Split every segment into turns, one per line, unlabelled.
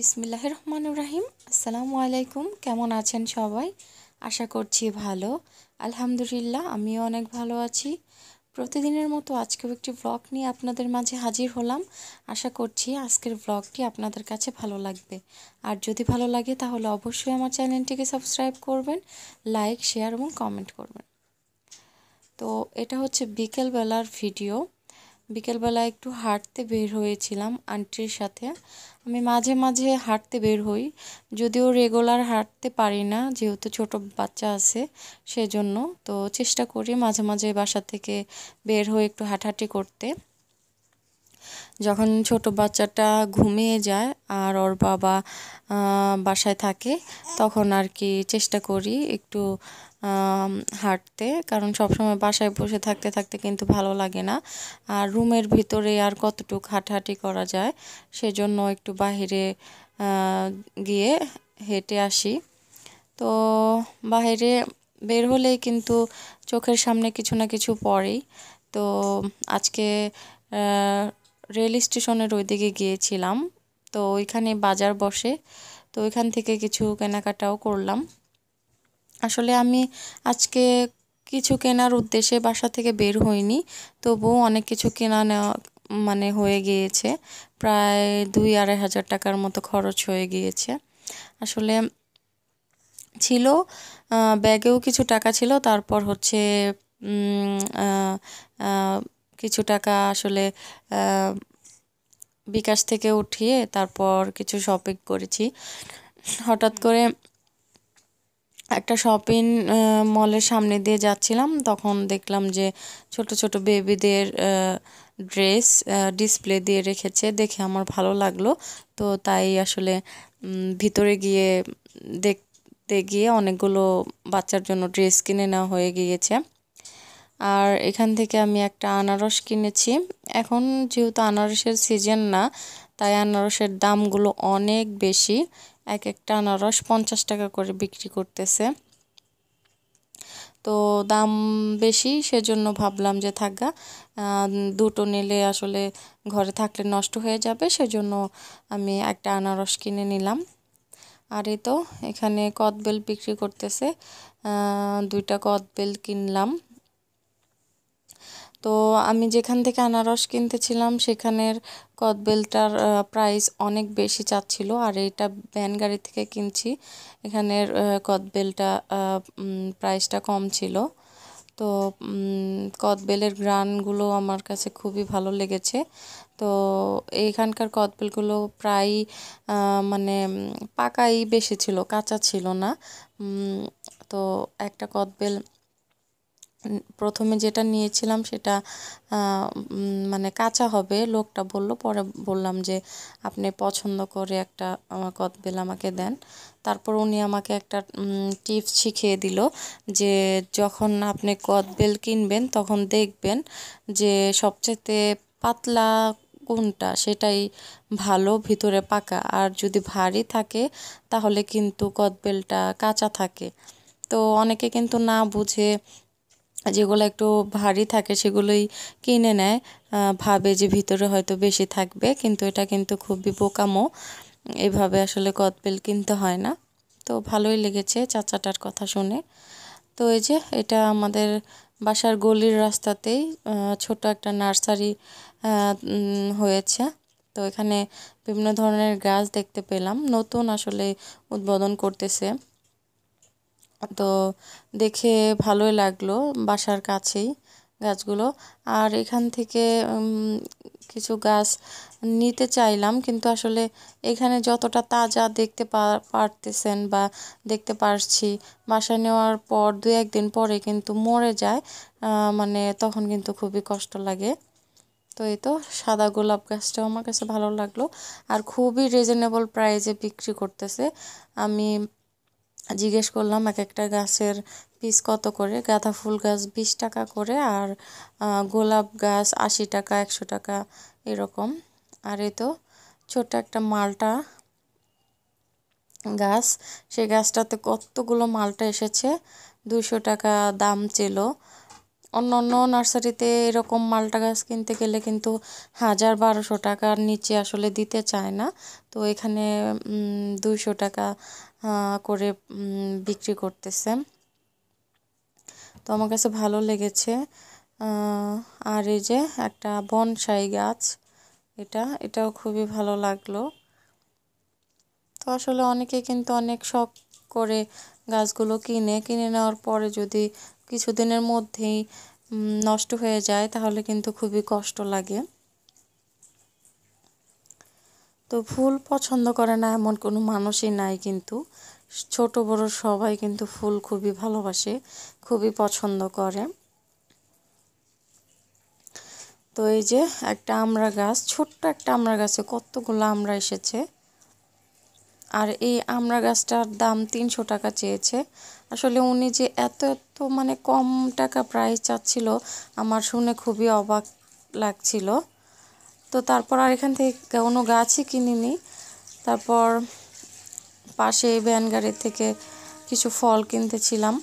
বিসমিল্লাহ রহমান রাহিম আসসালামু আলাইকুম কেমন আছেন সবাই আশা করছি ভালো আলহামদুলিল্লাহ আমিও অনেক ভালো আছি প্রতিদিনের মতো আজকেও একটি ব্লগ নিয়ে আপনাদের মাঝে হাজির হলাম আশা করছি আজকের ব্লগটি আপনাদের কাছে ভালো লাগবে আর যদি ভালো লাগে তাহলে অবশ্যই আমার চ্যানেলটিকে সাবস্ক্রাইব করবেন লাইক শেয়ার এবং কমেন্ট করবেন তো এটা হচ্ছে বিকেলবেলার ভিডিও বিকেলবেলা একটু হাঁটতে বের হয়েছিলাম আন্টির সাথে আমি মাঝে মাঝে হাঁটতে বের হই যদিও রেগুলার হাঁটতে পারি না যেহেতু ছোট বাচ্চা আছে সেজন্য তো চেষ্টা করি মাঝে মাঝে বাসা থেকে বের হয়ে একটু হাঁটাহাঁটি করতে যখন ছোট বাচ্চাটা ঘুমিয়ে যায় আর ওর বাবা বাসায় থাকে তখন আর কি চেষ্টা করি একটু হাঁটতে কারণ সবসময় বাসায় বসে থাকতে থাকতে কিন্তু ভালো লাগে না আর রুমের ভিতরে আর কতটুক হাঁটাহাঁটি করা যায় সেজন্য একটু বাহিরে গিয়ে হেঁটে আসি তো বাহিরে বের হলেই কিন্তু চোখের সামনে কিছু না কিছু পড়েই তো আজকে রেল স্টেশনের ওইদিকে গিয়েছিলাম তো ওইখানে বাজার বসে তো ওইখান থেকে কিছু কেনাকাটাও করলাম আসলে আমি আজকে কিছু কেনার উদ্দেশ্যে বাসা থেকে বের হইনি তবুও অনেক কিছু কেনা নেওয়া মানে হয়ে গিয়েছে প্রায় দুই আড়াই হাজার টাকার মতো খরচ হয়ে গিয়েছে আসলে ছিল ব্যাগেও কিছু টাকা ছিল তারপর হচ্ছে কিছু টাকা আসলে বিকাশ থেকে উঠিয়ে তারপর কিছু শপিং করেছি হঠাৎ করে একটা শপিং মলের সামনে দিয়ে যাচ্ছিলাম তখন দেখলাম যে ছোট ছোট বেবিদের ড্রেস ডিসপ্লে দিয়ে রেখেছে দেখে আমার ভালো লাগলো তো তাই আসলে ভিতরে গিয়ে দেখতে গিয়ে অনেকগুলো বাচ্চার জন্য ড্রেস কিনে নেওয়া হয়ে গিয়েছে আর এখান থেকে আমি একটা আনারস কিনেছি এখন যেহেতু আনারসের সিজন না তাই আনারসের দামগুলো অনেক বেশি এক একটা আনারস পঞ্চাশ টাকা করে বিক্রি করতেছে তো দাম বেশি সেজন্য ভাবলাম যে থাকা দুটো নিলে আসলে ঘরে থাকলে নষ্ট হয়ে যাবে সেজন্য আমি একটা আনারস কিনে নিলাম আর এই তো এখানে কদবেল বিক্রি করতেছে দুইটা কদবেল কিনলাম তো আমি যেখান থেকে আনারস কিনতেছিলাম সেখানের কদবেলটার প্রাইস অনেক বেশি চাচ্ছিল আর এটা ভ্যান গাড়ি থেকে কিনছি এখানের কদবেলটা প্রাইসটা কম ছিল তো কদবেলের গ্রানগুলো আমার কাছে খুবই ভালো লেগেছে তো এইখানকার কদবেলগুলো প্রায় মানে পাকাই বেশি ছিল কাঁচা ছিল না তো একটা কদবেল প্রথমে যেটা নিয়েছিলাম সেটা মানে কাঁচা হবে লোকটা বলল পরে বললাম যে আপনি পছন্দ করে একটা আমার কদবেল আমাকে দেন তারপর উনি আমাকে একটা টিপস শিখিয়ে দিল যে যখন আপনি কদবেল কিনবেন তখন দেখবেন যে সবচেয়ে পাতলা কোনটা সেটাই ভালো ভিতরে পাকা আর যদি ভারী থাকে তাহলে কিন্তু কদবেলটা কাঁচা থাকে তো অনেকে কিন্তু না বুঝে যেগুলো একটু ভারী থাকে সেগুলোই কিনে নেয় ভাবে যে ভিতরে হয়তো বেশি থাকবে কিন্তু এটা কিন্তু খুবই বোকামো এভাবে আসলে কদবেল কিনতে হয় না তো ভালোই লেগেছে চাচাটার কথা শুনে তো এই যে এটা আমাদের বাসার গলির রাস্তাতেই ছোট একটা নার্সারি হয়েছে তো এখানে বিভিন্ন ধরনের গাছ দেখতে পেলাম নতুন আসলে উদ্বোধন করতেছে তো দেখে ভালোই লাগলো বাসার কাছেই গাছগুলো আর এখান থেকে কিছু গাছ নিতে চাইলাম কিন্তু আসলে এখানে যতটা তাজা দেখতে পারতেছেন বা দেখতে পারছি বাসা নেওয়ার পর দু একদিন পরে কিন্তু মরে যায় মানে তখন কিন্তু খুবই কষ্ট লাগে তো এই তো সাদা গোলাপ গাছটাও আমার কাছে ভালো লাগলো আর খুবই রিজনেবল প্রাইজে বিক্রি করতেছে আমি জিজ্ঞেস করলাম এক একটা গাছের পিস কত করে গাঁদা ফুল গাছ বিশ টাকা করে আর গোলাপ গাছ আশি টাকা একশো টাকা এরকম আর এ তো ছোট একটা মালটা গাছ সে গাছটাতে কতগুলো মালটা এসেছে দুশো টাকা দাম ছিল অন্য অন্য নার্সারিতে এরকম মালটা গাছ কিনতে গেলে কিন্তু হাজার বারোশো টাকার নিচে আসলে দিতে চায় না তো এখানে দুশো টাকা করে বিক্রি করতেছে তো আমার কাছে ভালো লেগেছে আর এই যে একটা বনসাই গাছ এটা এটাও খুবই ভালো লাগলো তো আসলে অনেকে কিন্তু অনেক শখ করে গাছগুলো কিনে কিনে নেওয়ার পরে যদি কিছুদিনের মধ্যেই নষ্ট হয়ে যায় তাহলে কিন্তু খুবই কষ্ট লাগে তো ফুল পছন্দ করে না এমন কোনো মানুষই নাই কিন্তু ছোট বড় সবাই কিন্তু ফুল খুবই ভালোবাসে খুবই পছন্দ করে তো এই যে একটা আমড়া গাছ ছোট্ট একটা আমড়া গাছে কতগুলো আমড়া এসেছে আর এই আমড়া গাছটার দাম তিনশো টাকা চেয়েছে আসলে উনি যে এত এত মানে কম টাকা প্রাইস চাচ্ছিল আমার শুনে খুবই অবাক লাগছিল তো তারপর আর এখান থেকে কোনো গাছই কিনিনি তারপর পাশে ভ্যান থেকে কিছু ফল কিনতেছিলাম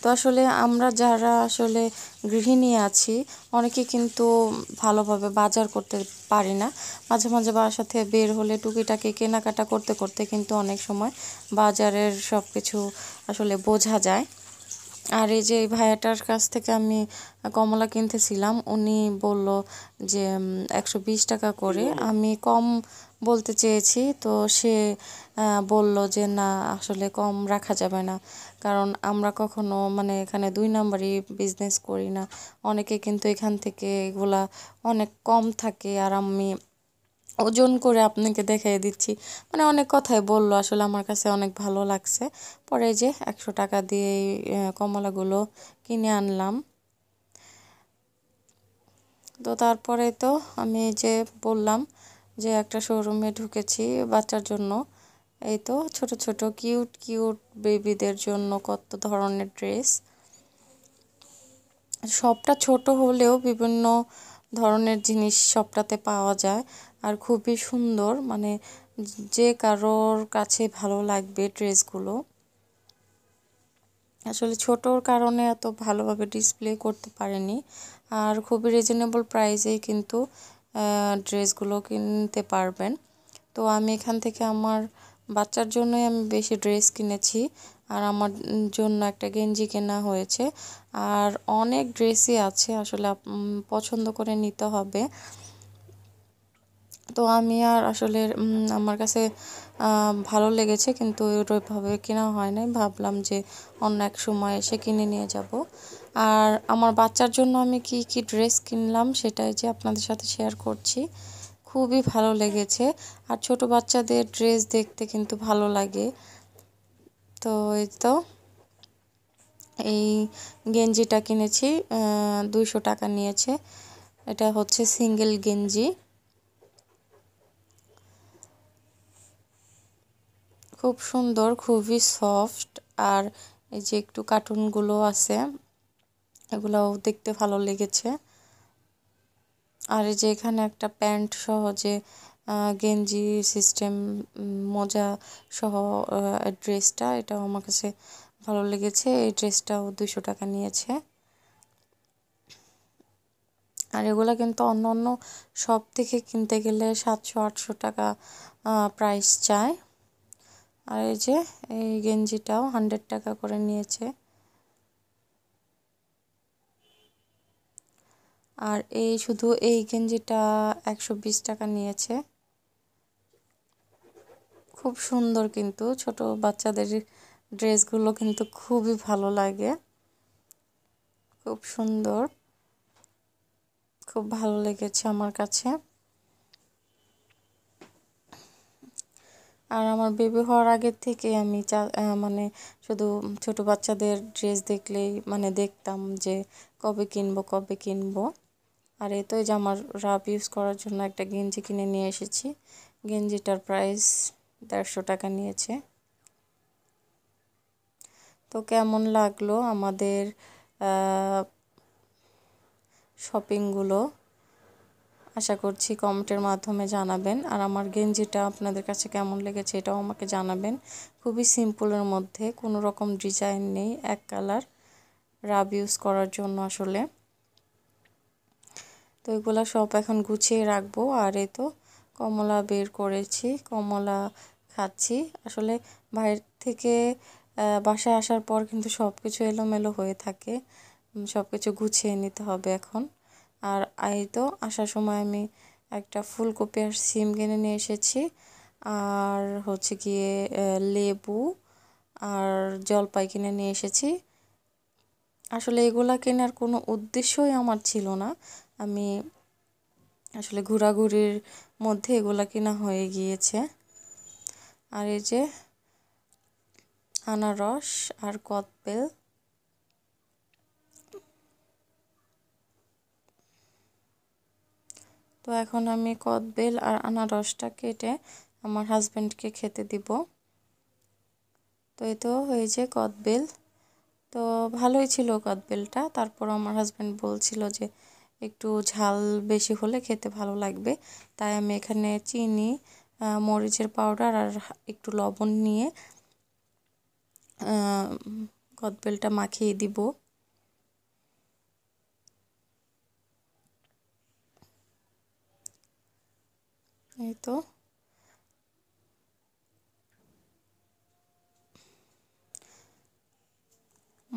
তো আসলে আমরা যারা আসলে গৃহিণী আছি অনেকে কিন্তু ভালোভাবে বাজার করতে পারি না মাঝে মাঝে বাসাতে বের হলে টুকিটাকি কেনাকাটা করতে করতে কিন্তু অনেক সময় বাজারের সব কিছু আসলে বোঝা যায় আর এই যে এই ভাইয়াটার কাছ থেকে আমি কমলা কিনতেছিলাম উনি বলল যে একশো টাকা করে আমি কম বলতে চেয়েছি তো সে বলল যে না আসলে কম রাখা যাবে না কারণ আমরা কখনো মানে এখানে দুই নাম্বারই বিজনেস করি না অনেকে কিন্তু এখান থেকে এগুলা অনেক কম থাকে আর আমি ওজন করে আপনাকে দেখাই দিচ্ছি মানে অনেক কথাই বললো আসলে আমার কাছে অনেক ভালো লাগছে পরে যে একশো টাকা দিয়ে কমলাগুলো কিনে আনলাম তো তারপরে তো আমি যে বললাম যে একটা শোরুমে ঢুকেছি বাচ্চার জন্য এই তো ছোট ছোট কিউট কিউট বেবিদের জন্য কত ধরনের ড্রেস সবটা ছোট হলেও বিভিন্ন ধরনের জিনিস সবটাতে পাওয়া যায় আর খুবই সুন্দর মানে যে কারোর কাছে ভালো লাগবে ড্রেসগুলো আসলে ছোটোর কারণে এত ভালোভাবে ডিসপ্লে করতে পারেনি আর খুবই রিজনেবল প্রাইসেই কিন্তু ড্রেসগুলো কিনতে পারবেন তো আমি এখান থেকে আমার বাচ্চার জন্যই আমি বেশি ড্রেস কিনেছি আর আমার জন্য একটা গেঞ্জি কেনা হয়েছে আর অনেক ড্রেসই আছে আসলে পছন্দ করে নিতে হবে তো আমি আর আসলে আমার কাছে ভালো লেগেছে কিন্তু ওইভাবে কেনা হয় নাই ভাবলাম যে অন্য এক সময় এসে কিনে নিয়ে যাব আর আমার বাচ্চার জন্য আমি কি কি ড্রেস কিনলাম সেটাই যে আপনাদের সাথে শেয়ার করছি খুবই ভালো লেগেছে আর ছোট বাচ্চাদের ড্রেস দেখতে কিন্তু ভালো লাগে তো এই তো এই গেঞ্জিটা কিনেছি দুইশো টাকা নিয়েছে এটা হচ্ছে সিঙ্গেল গেঞ্জি খুব সুন্দর খুবই সফট আর এই যে একটু কার্টুনগুলো আছে এগুলোও দেখতে ভালো লেগেছে আর এই যে এখানে একটা প্যান্ট সহজে গেঞ্জি সিস্টেম মোজা সহ ড্রেসটা এটাও আমার কাছে ভালো লেগেছে এই ড্রেসটাও দুশো টাকা নিয়েছে আর এগুলো কিন্তু অন্য অন্য সব থেকে কিনতে গেলে সাতশো আটশো টাকা প্রাইস চায় আর এই যে এই গেঞ্জিটাও হান্ড্রেড টাকা করে নিয়েছে আর এই শুধু এই গেঞ্জিটা একশো বিশ টাকা নিয়েছে খুব সুন্দর কিন্তু ছোট বাচ্চাদের ড্রেসগুলো কিন্তু খুবই ভালো লাগে খুব সুন্দর খুব ভালো লেগেছে আমার কাছে আর আমার বেবি হওয়ার আগের থেকে আমি চা মানে শুধু ছোট বাচ্চাদের ড্রেস দেখলেই মানে দেখতাম যে কবে কিনবো কবে কিনবো আর এ তো যে আমার রাব ইউজ করার জন্য একটা গেঞ্জি কিনে নিয়ে এসেছি গেঞ্জিটার প্রাইস দেড়শো টাকা নিয়েছে তো কেমন লাগলো আমাদের শপিংগুলো আশা করছি কমেন্টের মাধ্যমে জানাবেন আর আমার গেঞ্জিটা আপনাদের কাছে কেমন লেগেছে এটাও আমাকে জানাবেন খুবই সিম্পলের মধ্যে কোনো রকম ডিজাইন নেই এক কালার রাব ইউজ করার জন্য আসলে তো এগুলো সব এখন গুছিয়ে রাখবো আর এ তো কমলা বের করেছি কমলা খাচ্ছি আসলে বাইরের থেকে বাসায় আসার পর কিন্তু সব কিছু এলোমেলো হয়ে থাকে সব কিছু গুছিয়ে নিতে হবে এখন আর এই তো আসার সময় আমি একটা ফুলকপি আর সিম কিনে নিয়ে এসেছি আর হচ্ছে গিয়ে লেবু আর জলপাই কিনে নিয়ে এসেছি আসলে এগুলা কেনার কোনো উদ্দেশ্যই আমার ছিল না আমি আসলে ঘোরাঘুরির মধ্যে এগুলা কেনা হয়ে গিয়েছে আর এই যে আনারস আর কদবেল তো এখন আমি কদবেল আর আনারসটা কেটে আমার হাজব্যান্ডকে খেতে দিব তো এই তো হয়েছে যে কদবেল তো ভালোই ছিল কদবেলটা তারপর আমার হাজব্যান্ড বলছিল যে একটু ঝাল বেশি হলে খেতে ভালো লাগবে তাই আমি এখানে চিনি মরিচের পাউডার আর একটু লবণ নিয়ে কদবেলটা মাখিয়ে দিব এই তো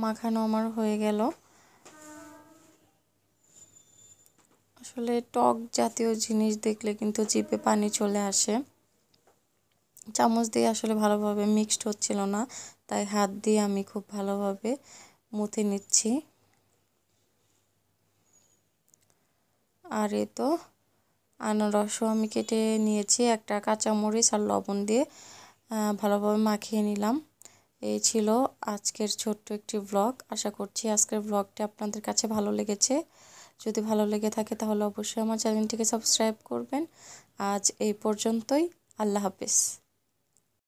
মাখানো আমার হয়ে গেল আসলে টক জাতীয় জিনিস দেখলে কিন্তু জিপে পানি চলে আসে চামচ দিয়ে আসলে ভালোভাবে মিক্সড হচ্ছিল না তাই হাত দিয়ে আমি খুব ভালোভাবে মুথে নিচ্ছি আর এ তো আনারসও আমি কেটে নিয়েছি একটা কাঁচামরিচ আর লবণ দিয়ে ভালোভাবে মাখিয়ে নিলাম এই ছিল আজকের ছোট্ট একটি ব্লগ আশা করছি আজকের ব্লগটি আপনাদের কাছে ভালো লেগেছে যদি ভালো লেগে থাকে তাহলে অবশ্যই আমার চ্যানেলটিকে সাবস্ক্রাইব করবেন আজ এই পর্যন্তই আল্লাহ হাফেজ